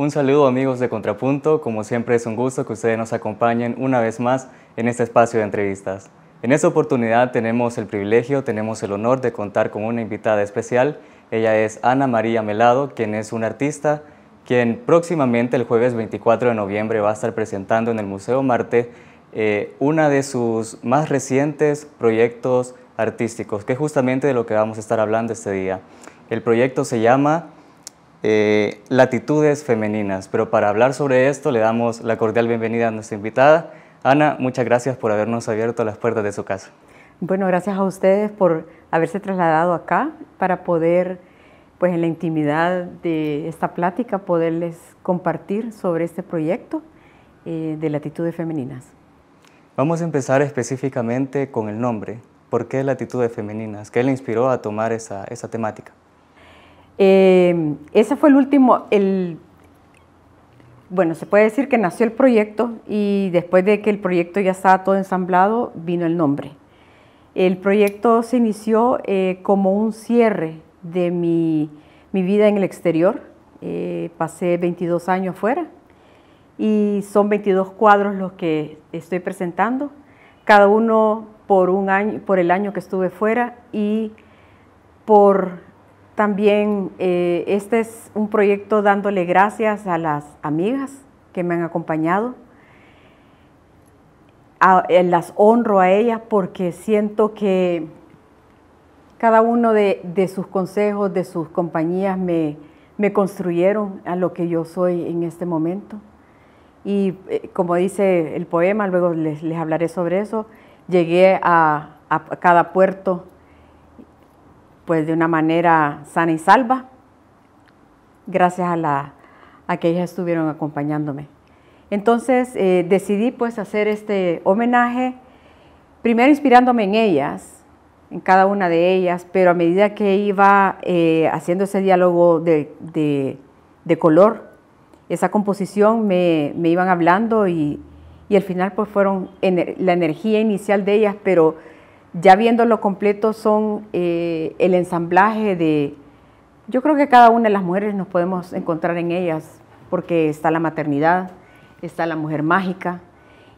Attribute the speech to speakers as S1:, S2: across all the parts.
S1: Un saludo amigos de Contrapunto, como siempre es un gusto que ustedes nos acompañen una vez más en este espacio de entrevistas. En esta oportunidad tenemos el privilegio, tenemos el honor de contar con una invitada especial. Ella es Ana María Melado, quien es una artista, quien próximamente el jueves 24 de noviembre va a estar presentando en el Museo Marte eh, una de sus más recientes proyectos artísticos, que es justamente de lo que vamos a estar hablando este día. El proyecto se llama eh, latitudes femeninas. Pero para hablar sobre esto le damos la cordial bienvenida a nuestra invitada. Ana, muchas gracias por habernos abierto las puertas de su casa.
S2: Bueno, gracias a ustedes por haberse trasladado acá para poder, pues en la intimidad de esta plática, poderles compartir sobre este proyecto eh, de latitudes femeninas.
S1: Vamos a empezar específicamente con el nombre. ¿Por qué latitudes femeninas? ¿Qué le inspiró a tomar esa, esa temática? Em, ese fue el último, el,
S2: bueno, se puede decir que nació el proyecto y después de que el proyecto ya estaba todo ensamblado, vino el nombre. El proyecto se inició eh, como un cierre de mi, vida en el exterior. Eh, pasé 22 años fuera y son 22 cuadros los que estoy presentando, cada uno por, un año, por el año que estuve fuera y por también eh, este es un proyecto dándole gracias a las amigas que me han acompañado. Eh, las honro a ellas porque siento que cada uno de, sus consejos, de sus compañías me, construyeron a lo que yo soy en este momento. Y eh, como dice el poema, luego les, hablaré sobre eso, llegué a, a cada puerto pues de una manera sana y salva, gracias a, la, que ellas estuvieron acompañándome. Entonces eh, decidí pues hacer este homenaje, primero inspirándome en ellas, en cada una de ellas, pero a medida que iba eh, haciendo ese diálogo de, color, esa composición me, iban hablando y, al final pues fueron la energía inicial de ellas, pero ya viéndolo completo son eh, el ensamblaje de... Yo creo que cada una de las mujeres nos podemos encontrar en ellas, porque está la maternidad, está la mujer mágica,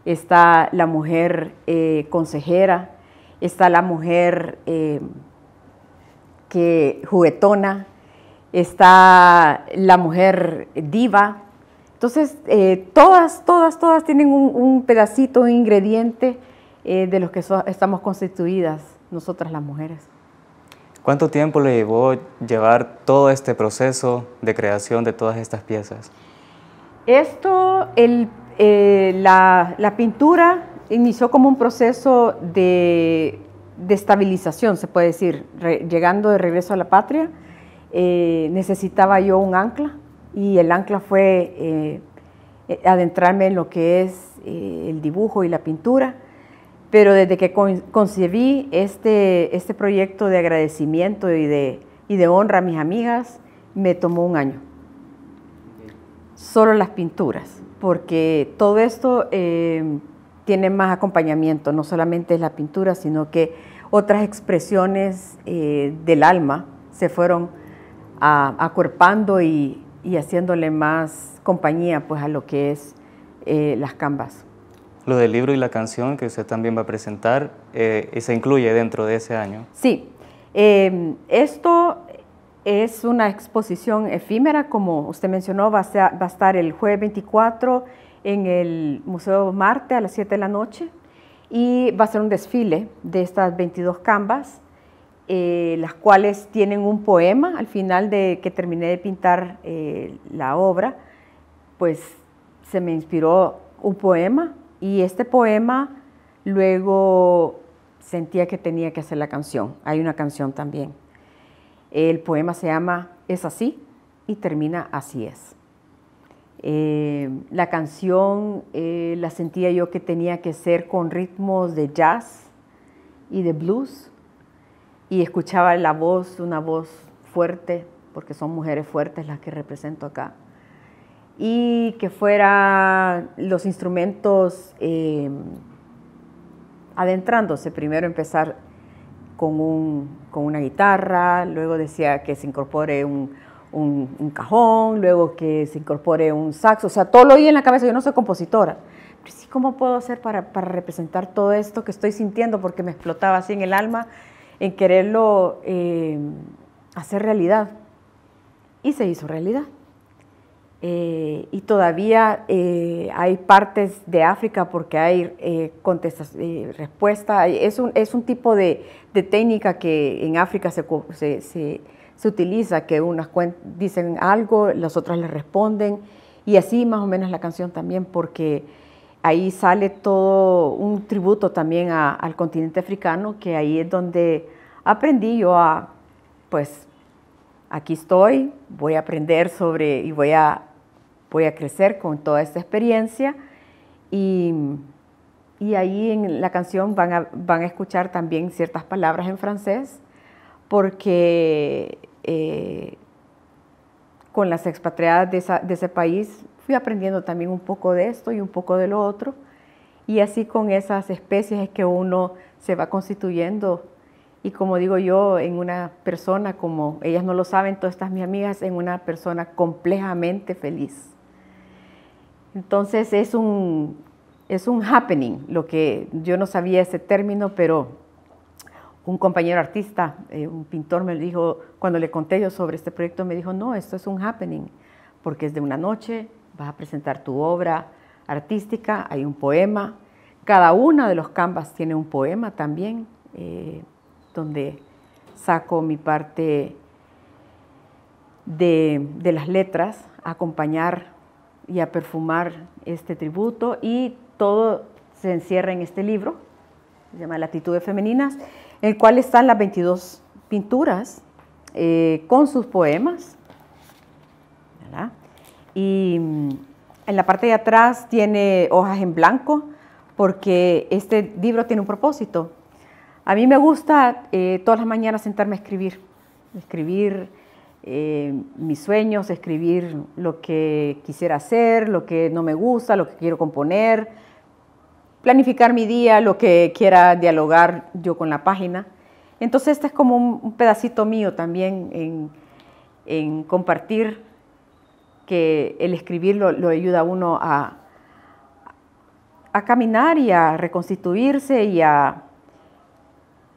S2: está la mujer eh, consejera, está la mujer eh, que juguetona, está la mujer diva. Entonces, todas, todas, todas tienen un, un pedacito, un ingrediente eh, de los que estamos constituidas nosotras las mujeres.
S1: ¿Cuánto tiempo le llevó llevar todo este proceso de creación de todas estas piezas?
S2: Esto, el, eh, la, la, pintura inició como un proceso de, de estabilización, se puede decir, llegando de regreso a la patria, eh, necesitaba yo un ancla y el ancla fue adentrarme en lo que es el dibujo y la pintura. Pero desde que concebí este, este proyecto de agradecimiento y de, de honra a mis amigas, me tomó un año. Solo las pinturas, porque todo esto eh, tiene más acompañamiento, no solamente es la pintura, sino que otras expresiones eh, del alma se fueron acuerpando y, haciéndole más compañía pues, a lo que es eh, las canvas
S1: lo del libro y la canción que usted también va a presentar eh, y se incluye dentro de ese año.
S2: Sí, em, esto es una exposición efímera, como usted mencionó, va a, va a, estar el jueves 24 en el Museo Marte a las 7 de la noche y va a ser un desfile de estas 22 cambas eh, las cuales tienen un poema al final de que terminé de pintar eh, la obra, pues se me inspiró un poema y este poema luego sentía que tenía que hacer la canción. Hay una canción también. El poema se llama Es así y termina Así es. Eh, la canción eh, la sentía yo que tenía que ser con ritmos de jazz y de blues y escuchaba la voz, una voz fuerte, porque son mujeres fuertes las que represento acá y que fuera los instrumentos em, adentrándose. Primero empezar con, una guitarra, luego decía que se incorpore un, cajón, luego que se incorpore un saxo, o sea, todo lo oí en la cabeza, yo no soy compositora. Pero sí, ¿cómo puedo hacer para, representar todo esto que estoy sintiendo? Porque me explotaba así en el alma en quererlo em, hacer realidad. Y se hizo realidad. Eh, y todavía eh, hay partes de África porque hay eh, eh respuesta. Es un, es un tipo de, de, técnica que en África se, se, se, utiliza, que unas dicen algo, las otras le responden, y así más o menos la canción también, porque ahí sale todo un tributo también al continente africano, que ahí es donde aprendí yo a, pues, aquí estoy, voy a aprender sobre y voy a voy a crecer con toda esta experiencia y, y ahí en la canción van a, van a, escuchar también ciertas palabras en francés porque eh, con las expatriadas de, de ese país fui aprendiendo también un poco de esto y un poco de lo otro y así con esas especies es que uno se va constituyendo y como digo yo, en una persona, como ellas no lo saben, todas estas mis amigas, en una persona complejamente feliz. Entonces es un, es un happening, lo que yo no sabía ese término, pero un compañero artista, eh, un pintor me dijo, cuando le conté yo sobre este proyecto, me dijo, no, esto es un happening, porque es de una noche, vas a presentar tu obra artística, hay un poema, cada uno de los canvas tiene un poema también, eh, donde saco mi parte de, de, las letras, acompañar y a perfumar este tributo y todo se encierra en este libro, se llama Latitudes Femeninas, en el cual están las 22 pinturas eh, con sus poemas. Y mm, en la parte de atrás tiene hojas en blanco porque este libro tiene un propósito. A mí me gusta eh, todas las mañanas sentarme a escribir, escribir eh, mis sueños, escribir lo que quisiera hacer, lo que no me gusta, lo que quiero componer, planificar mi día, lo que quiera dialogar yo con la página. Entonces este es como un, pedacito mío también en, compartir que el escribir lo, ayuda a uno a, caminar y a reconstituirse y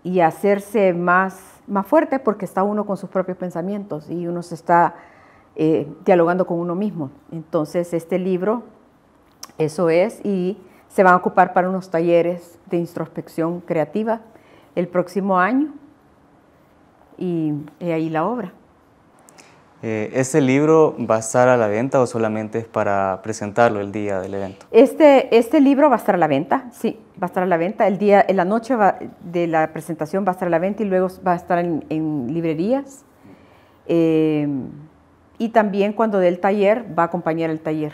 S2: y a hacerse más más fuerte porque está uno con sus propios pensamientos y uno se está eh, dialogando con uno mismo. Entonces, este libro, eso es, y se va a ocupar para unos talleres de introspección creativa el próximo año y ahí la obra.
S1: Eh, ¿Este libro va a estar a la venta o solamente es para presentarlo el día del evento?
S2: Este, este, libro va a estar a la venta, sí, va a estar a la venta. El día, en la noche de la presentación va a estar a la venta y luego va a estar en, librerías. Eh, y también cuando dé el taller, va a acompañar el taller.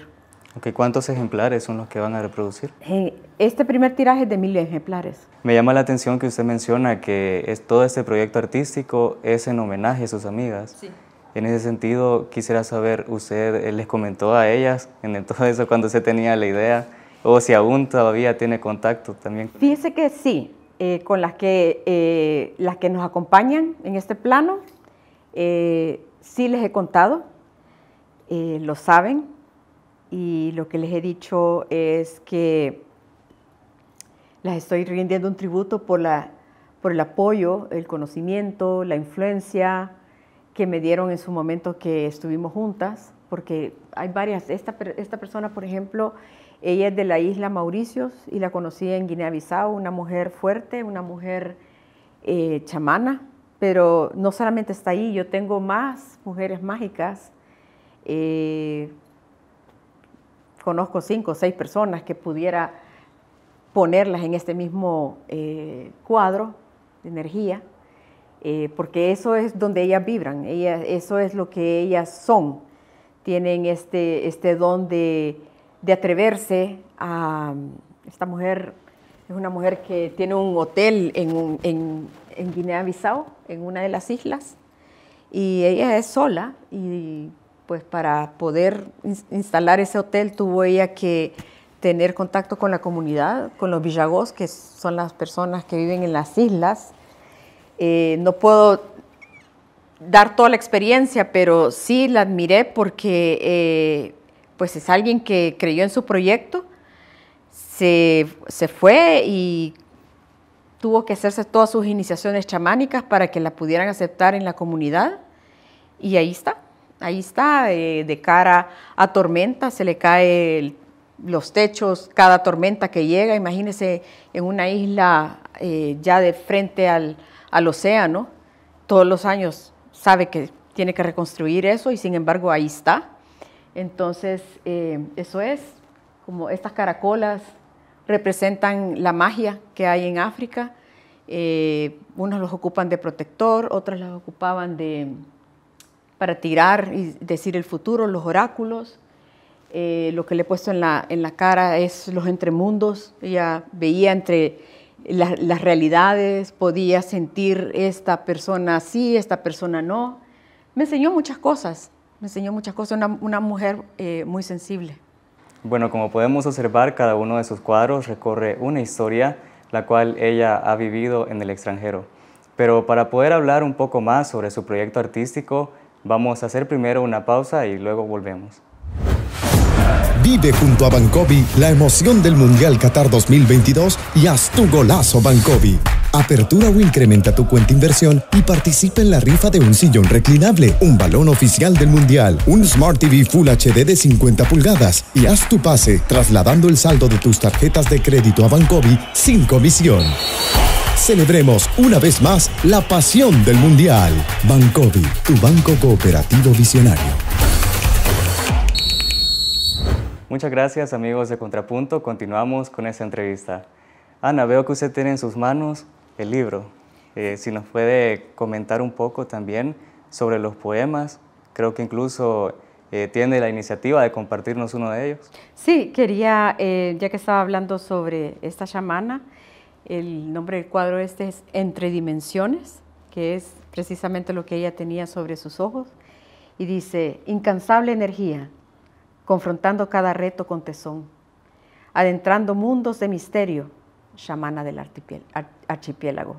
S1: ¿Cuántos ejemplares son los que van a reproducir?
S2: Eh, este primer tiraje es de mil ejemplares.
S1: Me llama la atención que usted menciona que es, todo este proyecto artístico es en homenaje a sus amigas. Sí. En ese sentido, quisiera saber, ¿usted eh, les comentó a ellas en todo eso cuando se tenía la idea? ¿O si aún todavía tiene contacto también?
S2: Fíjese que sí, eh, con las que, eh, las que nos acompañan en este plano, sí les he contado, lo saben, y lo que les he dicho es que las estoy rindiendo un tributo por, la, por el apoyo, el conocimiento, la influencia, que me dieron en su momento que estuvimos juntas, porque hay varias, esta, persona, por ejemplo, ella es de la isla Mauricios y la conocí en Guinea-Bissau, una mujer fuerte, una mujer eh, chamana, pero no solamente está ahí, yo tengo más mujeres mágicas. Eh, conozco cinco o seis personas que pudiera ponerlas en este mismo eh, cuadro de energía. Eh, porque eso es donde ellas vibran, eso es lo que ellas son. Tienen este, este don de, atreverse a... Esta mujer es una mujer que tiene un hotel en, en Guinea-Bissau, en una de las islas, y ella es sola y pues para poder instalar ese hotel tuvo ella que tener contacto con la comunidad, con los villagos, que son las personas que viven en las islas, eh, no puedo dar toda la experiencia, pero sí la admiré porque eh, pues es alguien que creyó en su proyecto, se, se, fue y tuvo que hacerse todas sus iniciaciones chamánicas para que la pudieran aceptar en la comunidad. Y ahí está, ahí está, eh, de cara a tormenta, se le caen los techos, cada tormenta que llega, imagínense en una isla ya de frente al, al océano, todos los años sabe que tiene que reconstruir eso y sin embargo ahí está. Entonces, eh, eso es, como estas caracolas representan la magia que hay en África. Eh, unos los ocupan de protector, otras las ocupaban de, para tirar y decir el futuro, los oráculos. Eh, lo que le he puesto en la, en la cara es los entremundos. Ella veía entre las realidades, podía sentir esta persona sí, esta persona no. Me enseñó muchas cosas, me enseñó muchas cosas, una, mujer eh, muy
S1: sensible. Bueno, como podemos observar, cada uno de sus cuadros recorre una historia la cual ella ha vivido en el extranjero. Pero para poder hablar un poco más sobre su proyecto artístico, vamos a hacer primero una pausa y luego volvemos.
S2: Vive junto a Bancovi la emoción del Mundial Qatar 2022 y haz tu golazo Bancovi. Apertura o incrementa tu cuenta inversión y participa en la rifa de un sillón reclinable, un balón oficial del Mundial, un Smart TV Full HD de 50 pulgadas y haz tu pase trasladando el saldo de tus tarjetas de crédito a Bancovi sin comisión. Celebremos una vez más la pasión del Mundial.
S1: Bancovi, tu banco cooperativo visionario. Muchas gracias amigos de Contrapunto. Continuamos con esta entrevista. Ana, veo que usted tiene en sus manos el libro. Eh, si nos puede comentar un poco también sobre los poemas. Creo que incluso eh, tiene la iniciativa de compartirnos uno de ellos.
S2: Sí, quería, eh, ya que estaba hablando sobre esta chamana, el nombre del cuadro este es Entre Dimensiones, que es precisamente lo que ella tenía sobre sus ojos, y dice, incansable energía, confrontando cada reto con tesón, adentrando mundos de misterio, chamana del archipiélago.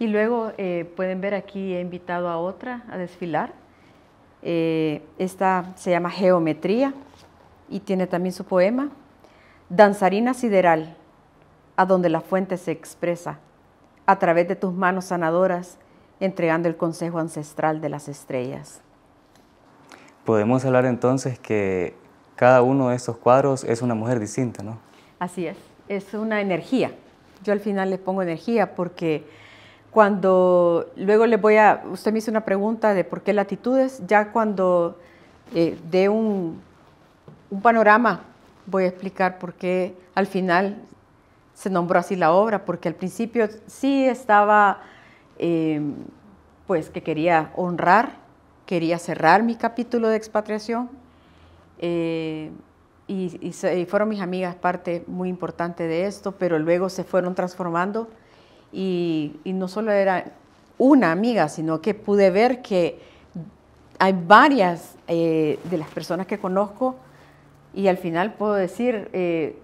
S2: Y luego eh, pueden ver aquí he invitado a otra a desfilar. Eh, esta se llama Geometría y tiene también su poema, Danzarina Sideral, a donde la fuente se expresa, a través de tus manos sanadoras, entregando el consejo ancestral de las estrellas.
S1: Podemos hablar entonces que cada uno de estos cuadros es una mujer distinta, ¿no?
S2: Así es, es una energía. Yo al final le pongo energía porque cuando luego le voy a, usted me hizo una pregunta de por qué latitudes, ya cuando eh, dé un, panorama voy a explicar por qué al final se nombró así la obra, porque al principio sí estaba, eh, pues que quería honrar quería cerrar mi capítulo de expatriación eh, y, fueron mis amigas parte muy importante de esto, pero luego se fueron transformando y, no solo era una amiga, sino que pude ver que hay varias eh, de las personas que conozco y al final puedo decir, eh,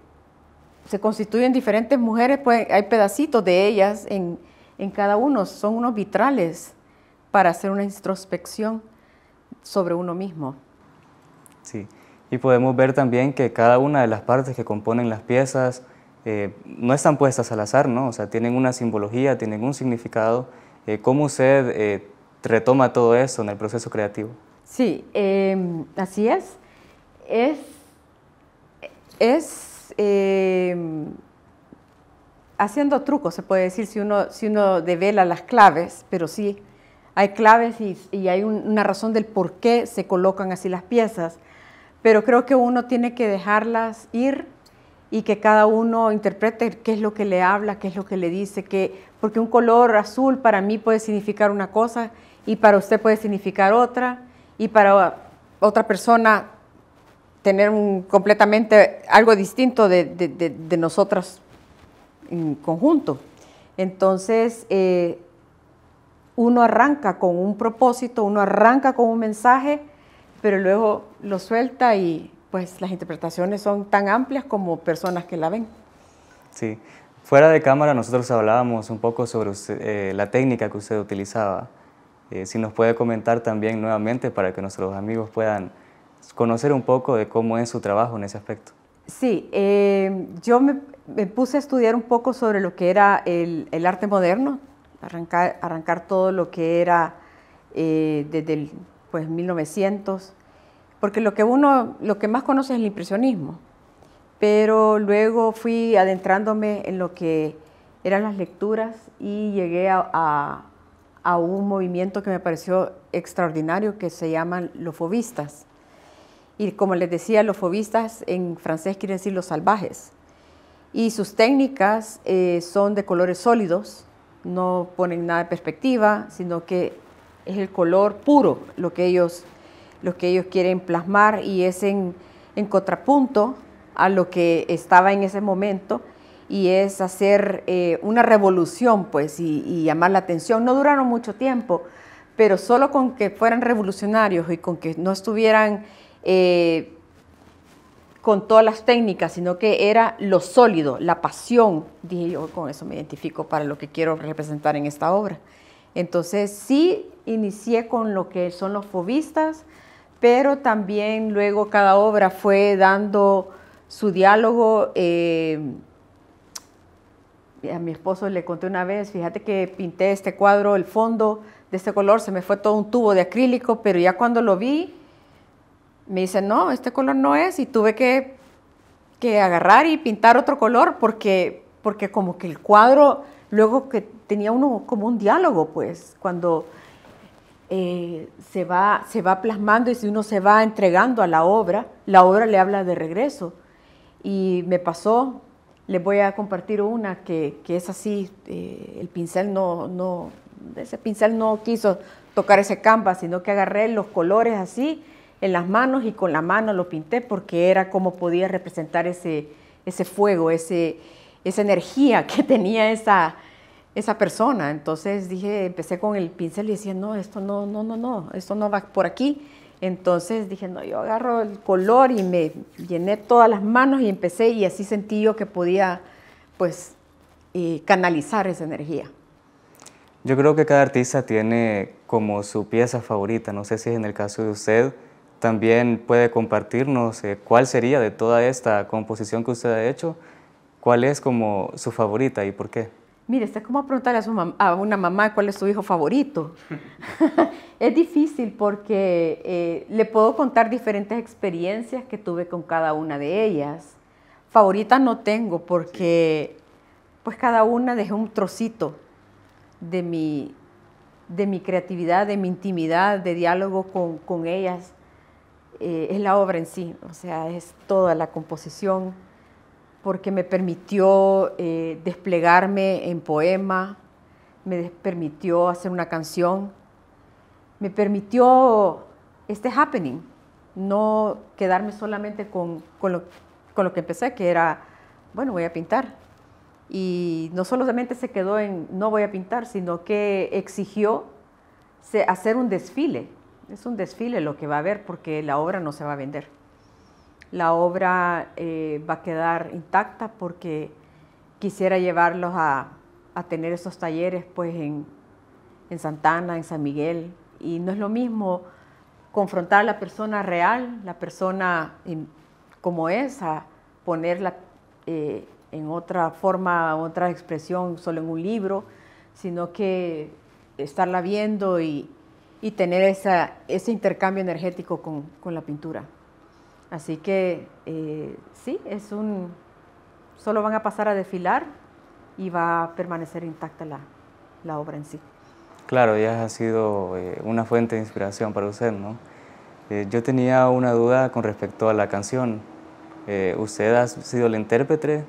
S2: se constituyen diferentes mujeres, pues hay pedacitos de ellas en, en cada uno, son unos vitrales para hacer una introspección sobre uno mismo.
S1: Sí, y podemos ver también que cada una de las partes que componen las piezas eh, no están puestas al azar, ¿no? O sea, tienen una simbología, tienen un significado. Eh, ¿Cómo usted eh, retoma todo eso en el proceso creativo?
S2: Sí, em, así es. Es, es em, haciendo trucos, se puede decir, si uno, si uno devela las claves, pero sí hay claves y, hay una razón del por qué se colocan así las piezas, pero creo que uno tiene que dejarlas ir y que cada uno interprete qué es lo que le habla, qué es lo que le dice, que, porque un color azul para mí puede significar una cosa y para usted puede significar otra y para otra persona tener completamente algo distinto de, de, nosotras en conjunto. Entonces, eh, uno arranca con un propósito, uno arranca con un mensaje, pero luego lo suelta y pues las interpretaciones son tan amplias como personas que la ven.
S1: Sí, fuera de cámara nosotros hablábamos un poco sobre eh, la técnica que usted utilizaba. Eh, si nos puede comentar también nuevamente para que nuestros amigos puedan conocer un poco de cómo es su trabajo en ese aspecto.
S2: Sí, eh, yo me, puse a estudiar un poco sobre lo que era el, el arte moderno, arrancar, todo lo que era eh, desde el pues, 1900, porque lo que uno, lo que más conoce es el impresionismo, pero luego fui adentrándome en lo que eran las lecturas y llegué a, un movimiento que me pareció extraordinario que se llaman los fobistas. Y como les decía, los fobistas en francés quiere decir los salvajes. Y sus técnicas eh, son de colores sólidos, no ponen nada de perspectiva, sino que es el color puro lo que ellos, que ellos quieren plasmar y es en, contrapunto a lo que estaba en ese momento y es hacer eh, una revolución pues y, llamar la atención. No duraron mucho tiempo, pero solo con que fueran revolucionarios y con que no estuvieran eh, con todas las técnicas, sino que era lo sólido, la pasión. Dije yo, con eso me identifico para lo que quiero representar en esta obra. Entonces sí inicié con lo que son los fobistas, pero también luego cada obra fue dando su diálogo. Eh, a mi esposo le conté una vez, fíjate que pinté este cuadro, el fondo de este color, se me fue todo un tubo de acrílico, pero ya cuando lo vi, me dicen, no, este color no es, y tuve que, que agarrar y pintar otro color porque, porque como que el cuadro, luego que tenía uno como un diálogo, pues, cuando eh, se, va, se va plasmando y si uno se va entregando a la obra, la obra le habla de regreso. Y me pasó, les voy a compartir una que, es así, eh, el pincel no, no, ese pincel no quiso tocar ese canvas, sino que agarré los colores así en las manos y con la mano lo pinté porque era como podía representar ese, ese fuego, ese, esa energía que tenía esa, esa persona. Entonces dije, empecé con el pincel y decía, no, esto no, no, no, no, esto no va por aquí. Entonces dije, no, yo agarro el color y me llené todas las manos y empecé y así sentí yo que podía, pues, eh, canalizar esa energía.
S1: Yo creo que cada artista tiene como su pieza favorita, no sé si es en el caso de usted, también puede compartirnos eh, cuál sería de toda esta composición que usted ha hecho, cuál es como su favorita y por qué.
S2: Mire, es como preguntarle a, una mamá cuál es su hijo favorito. es difícil porque eh, le puedo contar diferentes experiencias que tuve con cada una de ellas. Favorita no tengo porque pues cada una dejó un trocito de mi, de mi creatividad, de mi intimidad, de diálogo con, con ellas. Eh, es la obra en sí, o sea, es toda la composición, porque me permitió eh, desplegarme en poema, me permitió hacer una canción, me permitió este happening, no quedarme solamente con, lo, con lo que empecé, que era, bueno, voy a pintar. Y no solamente se quedó en no voy a pintar, sino que exigió hacer un desfile es un desfile lo que va a haber porque la obra no se va a vender. La obra eh, va a quedar intacta porque quisiera llevarlos a, tener esos talleres pues en, en Santana, en San Miguel. Y no es lo mismo confrontar a la persona real, la persona como es, a ponerla eh, en otra forma, otra expresión, solo en un libro, sino que estarla viendo y, y tener esa, ese intercambio energético con, con la pintura. Así que eh, sí, es un, solo van a pasar a desfilar y va a permanecer intacta la, la obra en sí.
S1: Claro, ya ha sido eh, una fuente de inspiración para usted, ¿no? Eh, yo tenía una duda con respecto a la canción. ¿Usted ha sido el intérprete?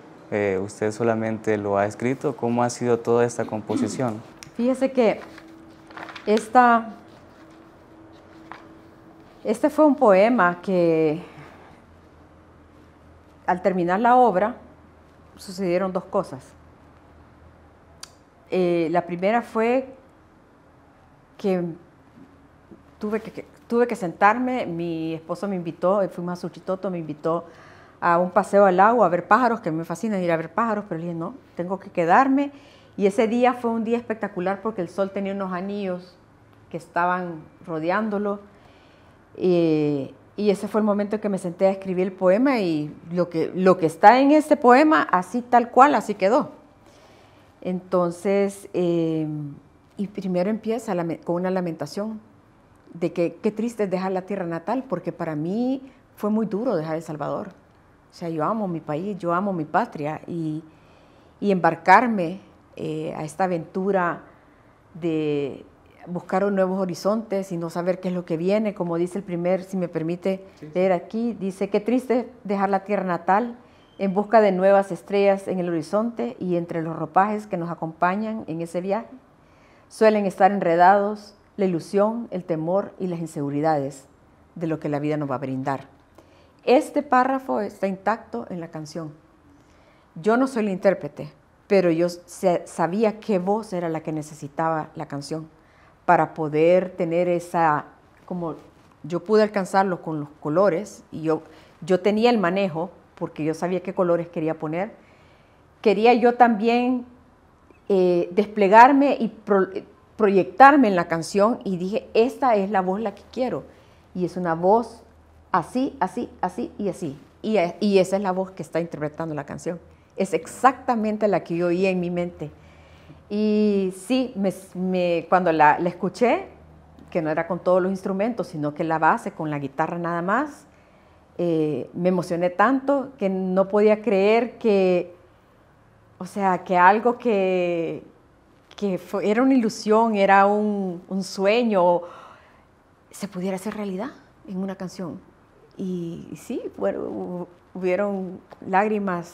S1: ¿Usted solamente lo ha escrito? ¿Cómo ha sido toda esta composición?
S2: Fíjese que esta este fue un poema que al terminar la obra sucedieron dos cosas. Eh, la primera fue que tuve que, sentarme, mi esposo me invitó, eh, fui más Suchitoto, me invitó a un paseo al agua a ver pájaros, que me fascina ir a ver pájaros, pero le dije, no, tengo que quedarme. Y ese día fue un día espectacular porque el sol tenía unos anillos que estaban rodeándolo y ese fue el momento que me senté a escribir el poema y lo que, lo que está en este poema, así tal cual, así quedó. Entonces, eh, y primero empieza con una lamentación de que qué triste es dejar la tierra natal, porque para mí fue muy duro dejar El Salvador. O sea, yo amo mi país, yo amo mi patria y, embarcarme eh, a esta aventura de, buscaron nuevos horizontes y no saber qué es lo que viene, como dice el primer, si me permite leer aquí, dice, qué triste dejar la tierra natal en busca de nuevas estrellas en el horizonte y entre los ropajes que nos acompañan en ese viaje. Suelen estar enredados la ilusión, el temor y las inseguridades de lo que la vida nos va a brindar. Este párrafo está intacto en la canción. Yo no soy el intérprete, pero yo sabía qué voz era la que necesitaba la canción para poder tener esa, como yo pude alcanzarlo con los colores y yo, yo tenía el manejo porque yo sabía qué colores quería poner, quería yo también eh, desplegarme y proyectarme en la canción y dije, esta es la voz la que quiero. Y es una voz así, así, así y así. Y, y esa es la voz que está interpretando la canción. Es exactamente la que yo oía en mi mente. Y sí, me, cuando la, escuché, que no era con todos los instrumentos, sino que la base con la guitarra nada más, eh, me emocioné tanto que no podía creer que, o sea, que algo que, que era una ilusión, era un, sueño, se pudiera hacer realidad en una canción. Y, sí, hubo hubieron lágrimas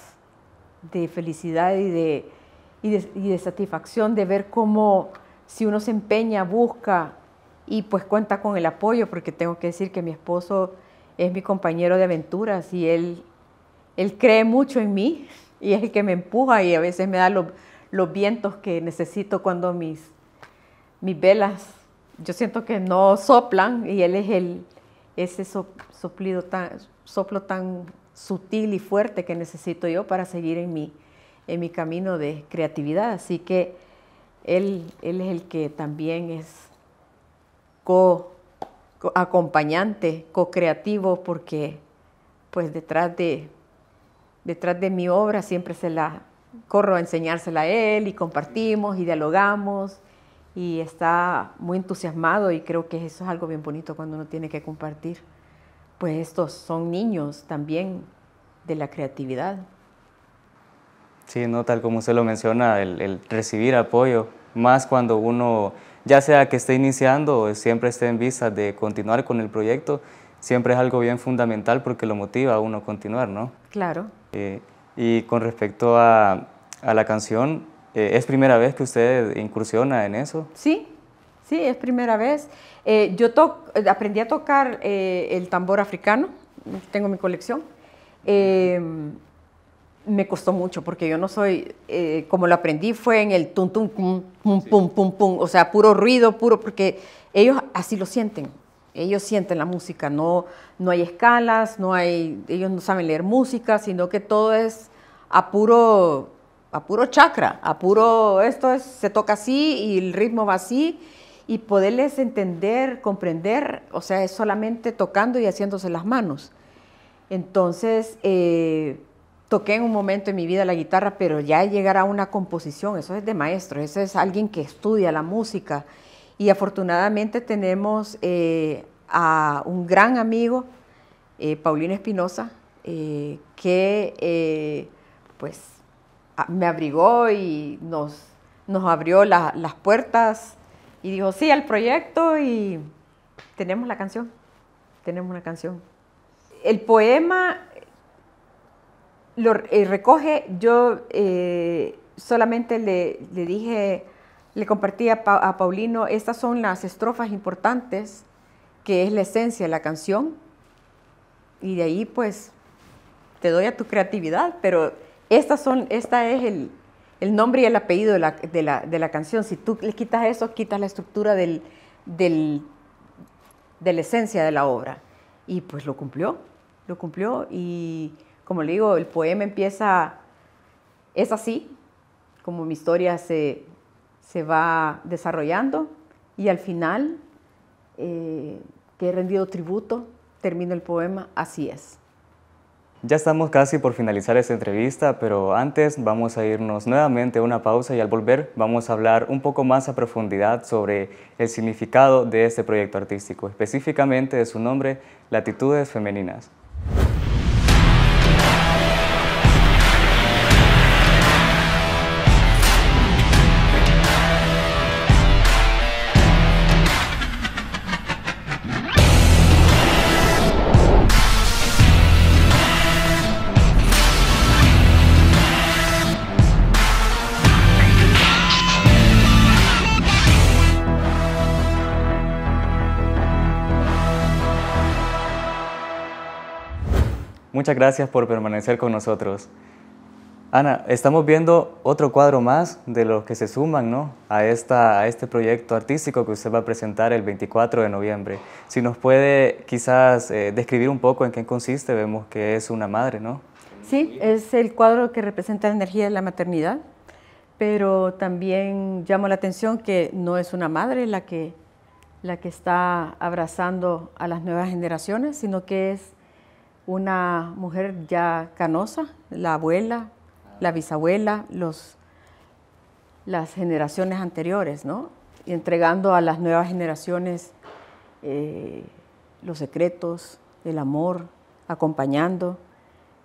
S2: de felicidad y de y de, satisfacción de ver cómo si uno se empeña, busca y pues cuenta con el apoyo, porque tengo que decir que mi esposo es mi compañero de aventuras y él, él cree mucho en mí y es el que me empuja y a veces me da los, vientos que necesito cuando mis, mis velas, yo siento que no soplan y él es el, ese soplo tan sutil y fuerte que necesito yo para seguir en mí en mi camino de creatividad. Así que él, es el que también es co, acompañante, co-creativo, porque pues detrás de, detrás de mi obra siempre se la corro a enseñársela a él y compartimos y dialogamos y está muy entusiasmado y creo que eso es algo bien bonito cuando uno tiene que compartir. Pues estos son niños también de la creatividad.
S1: Sí, no, tal como usted lo menciona, el, recibir apoyo, más cuando uno, ya sea que esté iniciando o siempre esté en vista de continuar con el proyecto, siempre es algo bien fundamental porque lo motiva a uno a continuar, ¿no? Claro. Eh, y con respecto a, la canción, eh, ¿es primera vez que usted incursiona en eso?
S2: Sí, sí, es primera vez. Eh, yo aprendí a tocar el tambor africano, tengo mi colección me costó mucho porque yo no soy, eh, como lo aprendí fue en el tum, tum, pum, pum, pum, pum, o sea, puro ruido, puro, porque ellos así lo sienten, ellos sienten la música, no, no hay escalas, no hay, ellos no saben leer música, sino que todo es a puro, a puro chakra, a puro, esto es, se toca así y el ritmo va así, y poderles entender, comprender, o sea, es solamente tocando y haciéndose las manos. Entonces, eh, toqué en un momento en mi vida la guitarra, pero ya llegar a una composición, eso es de maestro, eso es alguien que estudia la música. Y afortunadamente tenemos eh, a un gran amigo, eh, Paulina Paulino Espinosa, eh, que pues me abrigó y nos, nos abrió las puertas y dijo, sí, al proyecto y tenemos la canción, tenemos una canción. El poema lo eh, recoge, yo eh, solamente le, le, dije, le compartí a, Paulino, estas son las estrofas importantes, que es la esencia de la canción, y de ahí pues te doy a tu creatividad, pero estas son, esta es el, el nombre y el apellido de la, de, la, de la, canción. Si tú le quitas eso, quitas la estructura del, del, de la esencia de la obra. Y pues lo cumplió, lo cumplió y como le digo, el poema empieza, es así, como mi historia se, se va desarrollando y al final, eh, que he rendido tributo, termino el poema, así
S1: es. Ya estamos casi por finalizar esta entrevista, pero antes vamos a irnos nuevamente a una pausa y al volver vamos a hablar un poco más a profundidad sobre el significado de este proyecto artístico, específicamente de su nombre, Latitudes Femeninas. Muchas gracias por permanecer con nosotros. Ana, estamos viendo otro cuadro más de los que se suman ¿no? a, esta, a este proyecto artístico que usted va a presentar el 24 de noviembre. Si nos puede quizás eh, describir un poco en qué consiste, vemos que es una madre, ¿no?
S2: Sí, es el cuadro que representa la energía de la maternidad, pero también llamo la atención que no es una madre la que, la que está abrazando a las nuevas generaciones, sino que es una mujer ya canosa, la abuela, la bisabuela, los, las generaciones anteriores, ¿no? Y entregando a las nuevas generaciones eh, los secretos, el amor, acompañando,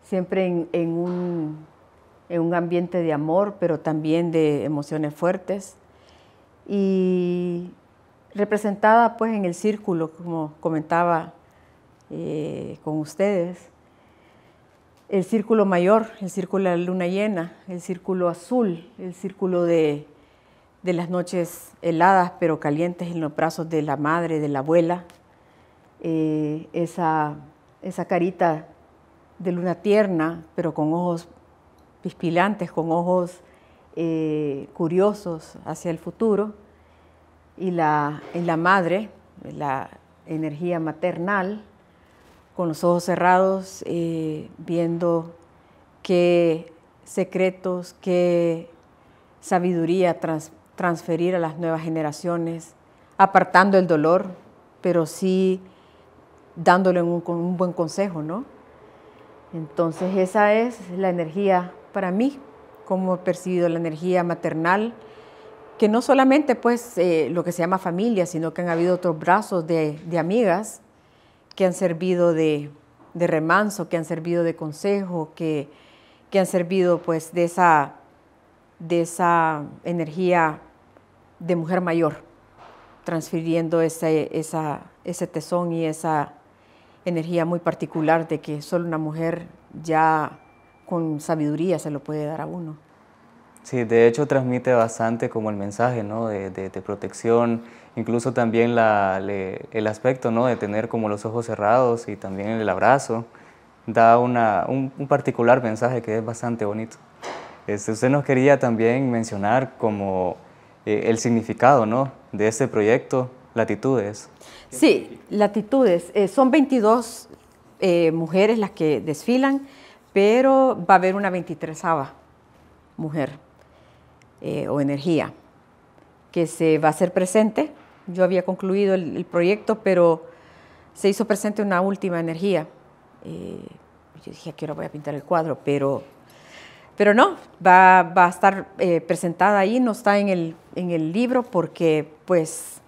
S2: siempre en, un, en, un, ambiente de amor, pero también de emociones fuertes. Y representada pues en el círculo, como comentaba eh, con ustedes. El círculo mayor, el círculo de la luna llena, el círculo azul, el círculo de, las noches heladas pero calientes en los brazos de la madre, de la abuela, eh, esa, carita de luna tierna pero con ojos pispilantes, con ojos eh, curiosos hacia el futuro, y en la madre, la energía maternal, con los ojos cerrados, eh, viendo qué secretos, qué sabiduría transferir a las nuevas generaciones, apartando el dolor, pero sí dándole un, un buen consejo, ¿no? Entonces esa es la energía para mí, como he percibido la energía maternal, que no solamente pues eh, lo que se llama familia, sino que han habido otros brazos de, de amigas que han servido de, remanso, que han servido de consejo, que, que han servido pues de esa, de esa energía de mujer mayor, transfiriendo ese, esa, ese tesón y esa energía muy particular de que solo una mujer ya con sabiduría se lo puede dar a uno.
S1: Sí, de hecho transmite bastante como el mensaje de, de protección, Incluso también el aspecto ¿no? de tener como los ojos cerrados y también el abrazo da un, particular mensaje que es bastante bonito. Este, usted nos quería también mencionar como eh, el significado ¿no? de este proyecto, Latitudes.
S2: Sí, Latitudes. Eh, son 22 eh, mujeres las que desfilan, pero va a haber una 23 mujer o energía que se va a hacer presente yo había concluido el, proyecto, pero se hizo presente una última energía. Eh, yo dije, aquí ahora voy a pintar el cuadro, pero, pero no, va, va a estar eh, presentada ahí, no está en el, en el libro porque pues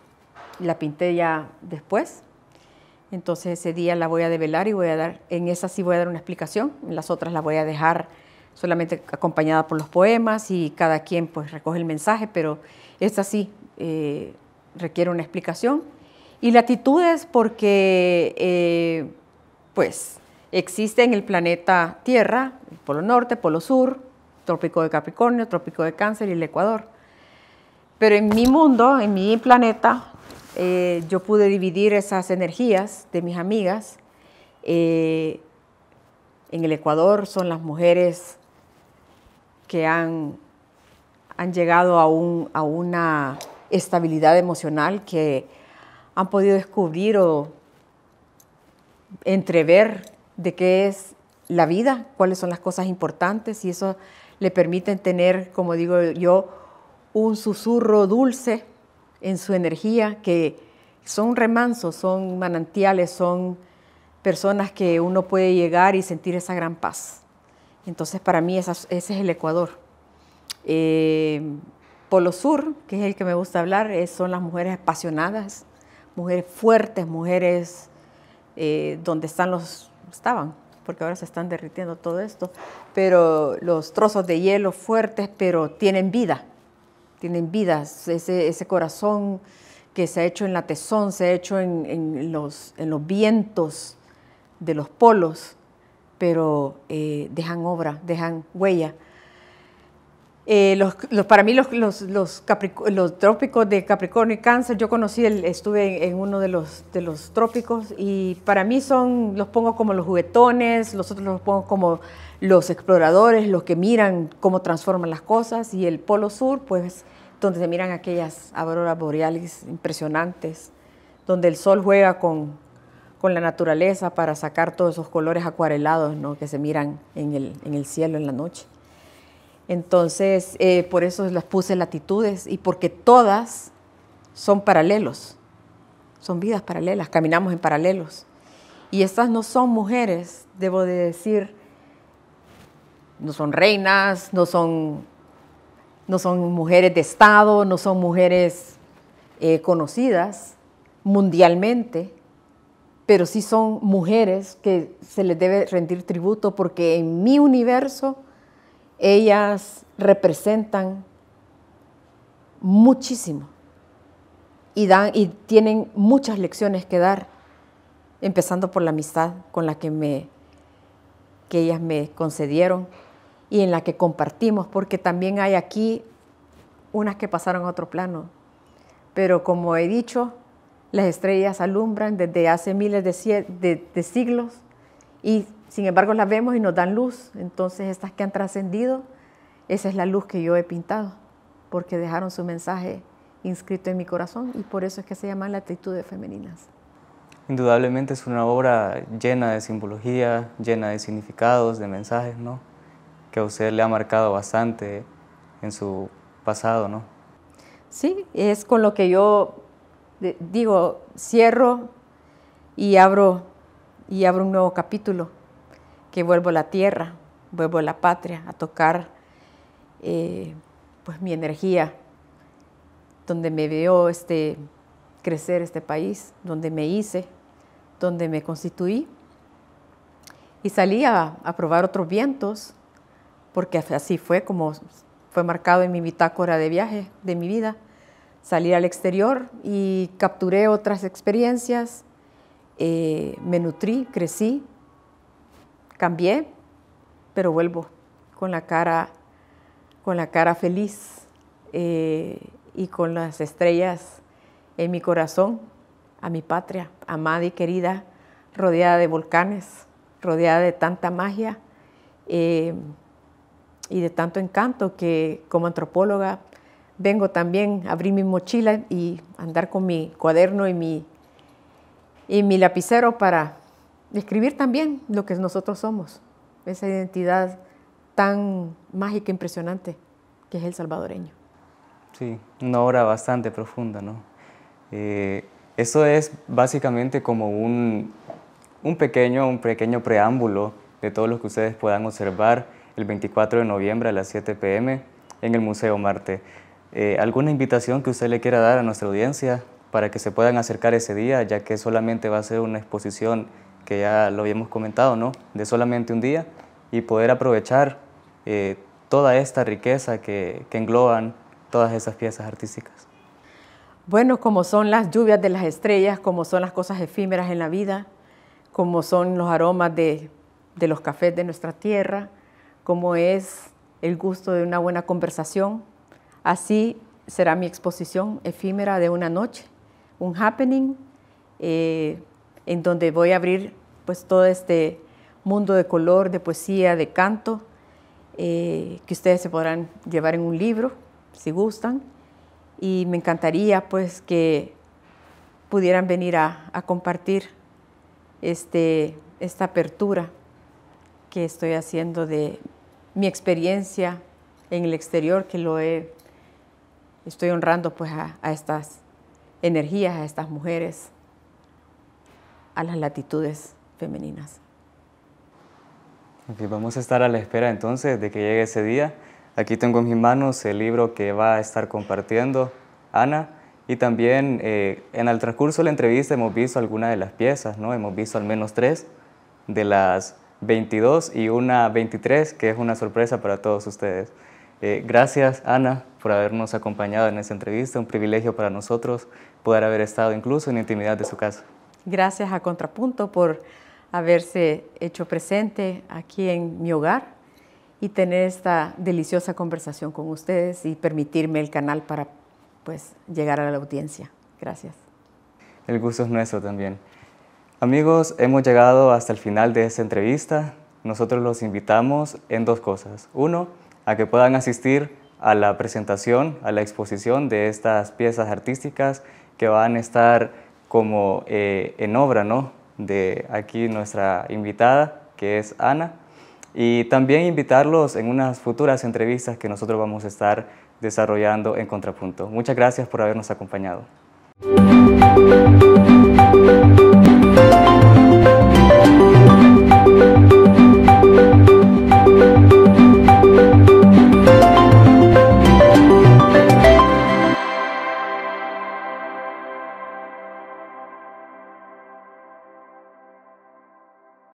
S2: la pinté ya después. Entonces ese día la voy a develar y voy a dar, en esa sí voy a dar una explicación, en las otras la voy a dejar solamente acompañada por los poemas y cada quien pues recoge el mensaje, pero esta sí, eh, requiere una explicación. Y latitudes porque, eh, pues, existe en el planeta Tierra, Polo Norte, Polo Sur, Trópico de Capricornio, Trópico de Cáncer y el Ecuador. Pero en mi mundo, en mi planeta, eh, yo pude dividir esas energías de mis amigas. Eh, en el Ecuador son las mujeres que han, han llegado a, un, a una estabilidad emocional que han podido descubrir o entrever de qué es la vida, cuáles son las cosas importantes y eso le permite tener, como digo yo, un susurro dulce en su energía que son remansos, son manantiales, son personas que uno puede llegar y sentir esa gran paz. Entonces para mí ese es el Ecuador. Eh, Polo Sur, que es el que me gusta hablar, son las mujeres apasionadas, mujeres fuertes, mujeres eh, donde están los, estaban, porque ahora se están derritiendo todo esto, pero los trozos de hielo fuertes, pero tienen vida, tienen vida, ese, corazón que se ha hecho en la tesón, se ha hecho en, los, en los, vientos de los polos, pero eh, dejan obra, dejan huella eh, los, para mí los, los, trópicos de Capricornio y Cáncer, yo conocí, el, estuve en, uno de los, de los trópicos y para mí son, los pongo como los juguetones, los otros los pongo como los exploradores, los que miran cómo transforman las cosas y el Polo Sur, pues donde se miran aquellas auroras boreales impresionantes, donde el sol juega con, la naturaleza para sacar todos esos colores acuarelados que se miran en el cielo en la noche. Entonces, eh, por eso las puse latitudes y porque todas son paralelos, son vidas paralelas, caminamos en paralelos. Y estas no son mujeres, debo de decir, no son reinas, no son, mujeres de Estado, no son mujeres eh, conocidas mundialmente, pero sí son mujeres que se les debe rendir tributo porque en mi universo ellas representan muchísimo y, dan, y tienen muchas lecciones que dar, empezando por la amistad con la que, me, que ellas me concedieron y en la que compartimos, porque también hay aquí unas que pasaron a otro plano. Pero como he dicho, las estrellas alumbran desde hace miles de, siglos y sin embargo, las vemos y nos dan luz. Entonces, estas que han trascendido, esa es la luz que yo he pintado, porque dejaron su mensaje inscrito en mi corazón y por eso es que se llaman las actitudes femeninas.
S1: Indudablemente es una obra llena de simbología, llena de significados, de mensajes, ¿no? Que a usted le ha marcado bastante en su pasado, ¿no?
S2: Sí, es con lo que yo eh, digo, cierro y abro, y abro un nuevo capítulo que vuelvo a la tierra, vuelvo a la patria, a tocar eh, pues mi energía, donde me veo este, crecer este país, donde me hice, donde me constituí. Y salí a, probar otros vientos, porque así fue como fue marcado en mi bitácora de viaje de mi vida. Salí al exterior y capturé otras experiencias, eh, me nutrí, crecí, Cambié, pero vuelvo con la cara, con la cara feliz eh, y con las estrellas en mi corazón a mi patria, amada y querida, rodeada de volcanes, rodeada de tanta magia eh, y de tanto encanto que como antropóloga vengo también a abrir mi mochila y andar con mi cuaderno y y mi lapicero para escribir también lo que nosotros somos, esa identidad tan mágica e impresionante que es el salvadoreño.
S1: Sí, una obra bastante profunda, ¿no? Eh, eso es básicamente como un, pequeño, un pequeño preámbulo de todo lo que ustedes puedan observar el 24 de noviembre a las 7 pm en el Museo Marte. Eh, ¿Alguna invitación que usted le quiera dar a nuestra audiencia para que se puedan acercar ese día, ya que solamente va a ser una exposición que ya lo habíamos comentado, ¿no? De solamente un día y poder aprovechar eh, toda esta riqueza que, engloban todas esas piezas artísticas.
S2: Bueno, como son las lluvias de las estrellas, como son las cosas efímeras en la vida, como son los aromas de, los cafés de nuestra tierra, como es el gusto de una buena conversación, así será mi exposición efímera de una noche, un happening. Eh, en donde voy a abrir pues todo este mundo de color, de poesía, de canto, eh, que ustedes se podrán llevar en un libro, si gustan. Y me encantaría pues que pudieran venir a, compartir este, esta apertura que estoy haciendo de mi experiencia en el exterior, que lo he, estoy honrando pues a estas energías, a estas mujeres a las latitudes femeninas.
S1: vamos a estar a la espera entonces de que llegue ese día. Aquí tengo en mis manos el libro que va a estar compartiendo Ana y también eh, en el transcurso de la entrevista hemos visto algunas de las piezas, ¿no? hemos visto al menos tres de las 22 y una 23 que es una sorpresa para todos ustedes. Eh, gracias Ana por habernos acompañado en esta entrevista, un privilegio para nosotros poder haber estado incluso en intimidad de su casa.
S2: Gracias a Contrapunto por haberse hecho presente aquí en mi hogar y tener esta deliciosa conversación con ustedes y permitirme el canal para pues llegar a la audiencia. Gracias.
S1: El gusto es nuestro también. Amigos, hemos llegado hasta el final de esta entrevista. Nosotros los invitamos en dos cosas. Uno, a que puedan asistir a la presentación, a la exposición de estas piezas artísticas que van a estar como eh, en obra ¿no? de aquí nuestra invitada, que es Ana, y también invitarlos en unas futuras entrevistas que nosotros vamos a estar desarrollando en Contrapunto. Muchas gracias por habernos acompañado.